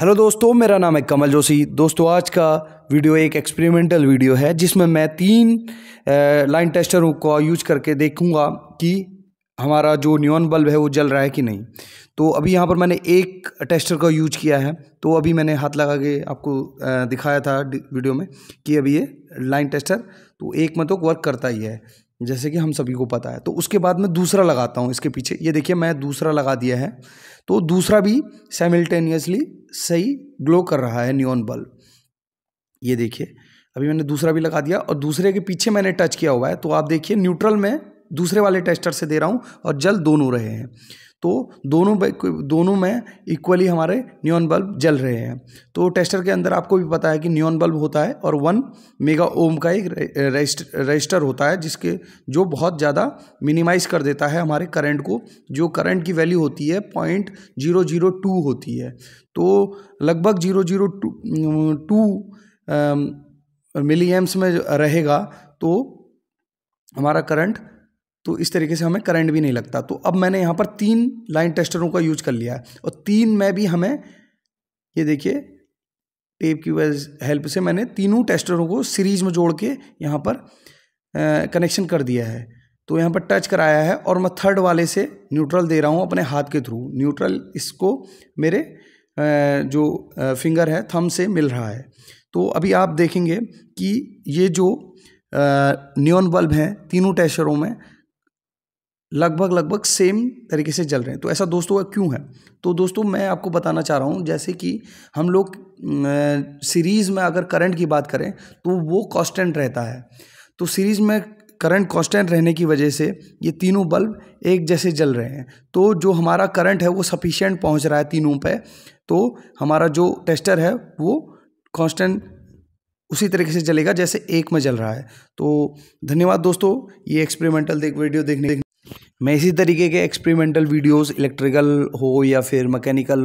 hello दोस्तों मेरा नाम है कमल जोशी दोस्तों आज का वीडियो एक एक्सपेरिमेंटल वीडियो है जिसमें मैं तीन लाइन टेस्टरों का यूज करके देखूंगा कि हमारा जो न्यून बल्ब है वो जल रहा है कि नहीं तो अभी यहाँ पर मैंने एक टेस्टर का यूज किया है तो अभी मैंने हाथ लगा के आपको दिखाया था वीडियो में कि अभी ये लाइन टेस्टर तो एक मतों वर्क करता ही है जैसे कि हम सभी को पता है तो उसके बाद मैं दूसरा लगाता हूँ इसके पीछे ये देखिए मैं दूसरा लगा दिया है तो दूसरा भी साइमल्टेनियसली सही ग्लो कर रहा है न्योन बल्ब ये देखिए अभी मैंने दूसरा भी लगा दिया और दूसरे के पीछे मैंने टच किया हुआ है तो आप देखिए न्यूट्रल में दूसरे वाले टेस्टर से दे रहा हूँ और जल दोनों रहे हैं तो दोनों दोनों में इक्वली हमारे न्यून बल्ब जल रहे हैं तो टेस्टर के अंदर आपको भी पता है कि न्यून बल्ब होता है और वन मेगा ओम का एक रजिस्टर होता है जिसके जो बहुत ज़्यादा मिनिमाइज कर देता है हमारे करंट को जो करंट की वैल्यू होती है पॉइंट जीरो जीरो टू होती है तो लगभग zero zero two two milli amps में रहेगा तो हमारा करंट तो इस तरीके से हमें करंट भी नहीं लगता तो अब मैंने यहाँ पर तीन लाइन टेस्टरों का यूज कर लिया है और तीन में भी हमें ये देखिए टेप की हेल्प से मैंने तीनों टेस्टरों को सीरीज में जोड़ के यहाँ पर कनेक्शन कर दिया है तो यहाँ पर टच कराया है और मैं थर्ड वाले से न्यूट्रल दे रहा हूँ अपने हाथ के थ्रू न्यूट्रल इसको मेरे जो फिंगर है थम से मिल रहा है तो अभी आप देखेंगे कि ये जो न्योन बल्ब हैं तीनों टेस्टरों में लगभग लगभग सेम तरीके से जल रहे हैं तो ऐसा दोस्तों क्यों है तो दोस्तों मैं आपको बताना चाह रहा हूँ जैसे कि हम लोग सीरीज़ में अगर करंट की बात करें तो वो कांस्टेंट रहता है तो सीरीज़ में करंट कांस्टेंट रहने की वजह से ये तीनों बल्ब एक जैसे जल रहे हैं तो जो हमारा करंट है वो सफिशेंट पहुँच रहा है तीनों पर तो हमारा जो टेस्टर है वो कॉन्स्टेंट उसी तरीके से जलेगा जैसे एक में जल रहा है तो धन्यवाद दोस्तों ये एक्सपेरिमेंटल देख वीडियो देखने मैं इसी तरीके के एक्सपेरिमेंटल वीडियोस इलेक्ट्रिकल हो या फिर मैकेनिकल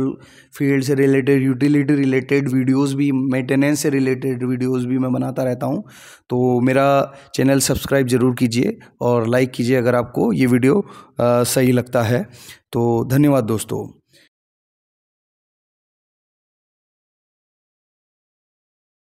फील्ड से रिलेटेड यूटिलिटी रिलेटेड वीडियोस भी मेंटेनेंस से रिलेटेड वीडियोस भी मैं बनाता रहता हूं तो मेरा चैनल सब्सक्राइब ज़रूर कीजिए और लाइक कीजिए अगर आपको ये वीडियो आ, सही लगता है तो धन्यवाद दोस्तों